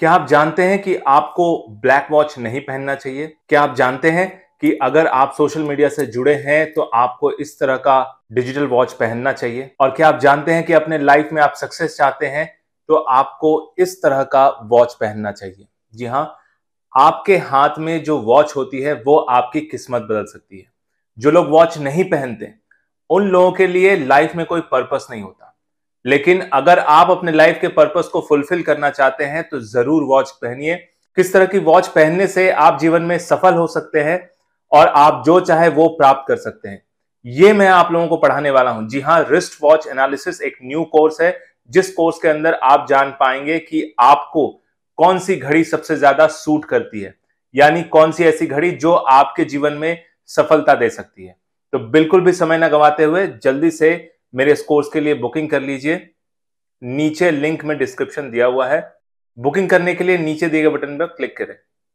क्या आप जानते हैं कि आपको ब्लैक वॉच नहीं पहनना चाहिए क्या आप जानते हैं कि अगर आप सोशल मीडिया से जुड़े हैं तो आपको इस तरह का डिजिटल वॉच पहनना चाहिए और क्या आप जानते हैं कि अपने लाइफ में आप सक्सेस चाहते हैं तो आपको इस तरह का वॉच पहनना चाहिए जी हाँ आपके हाथ में जो वॉच होती है वो आपकी किस्मत बदल सकती है जो लोग वॉच नहीं पहनते उन लोगों के लिए लाइफ में कोई पर्पस नहीं होता लेकिन अगर आप अपने लाइफ के पर्पस को फुलफिल करना चाहते हैं तो जरूर वॉच पहनिए किस तरह की वॉच पहनने से आप जीवन में सफल हो सकते हैं और आप जो चाहे वो प्राप्त कर सकते हैं ये मैं आप लोगों को पढ़ाने वाला हूं जी हाँ रिस्ट वॉच एनालिसिस एक न्यू कोर्स है जिस कोर्स के अंदर आप जान पाएंगे कि आपको कौन सी घड़ी सबसे ज्यादा सूट करती है यानी कौन सी ऐसी घड़ी जो आपके जीवन में सफलता दे सकती है तो बिल्कुल भी समय ना गंवाते हुए जल्दी से मेरे इस कोर्स के लिए बुकिंग कर लीजिए नीचे लिंक में डिस्क्रिप्शन दिया हुआ है बुकिंग करने के लिए नीचे दिए गए बटन पर क्लिक करें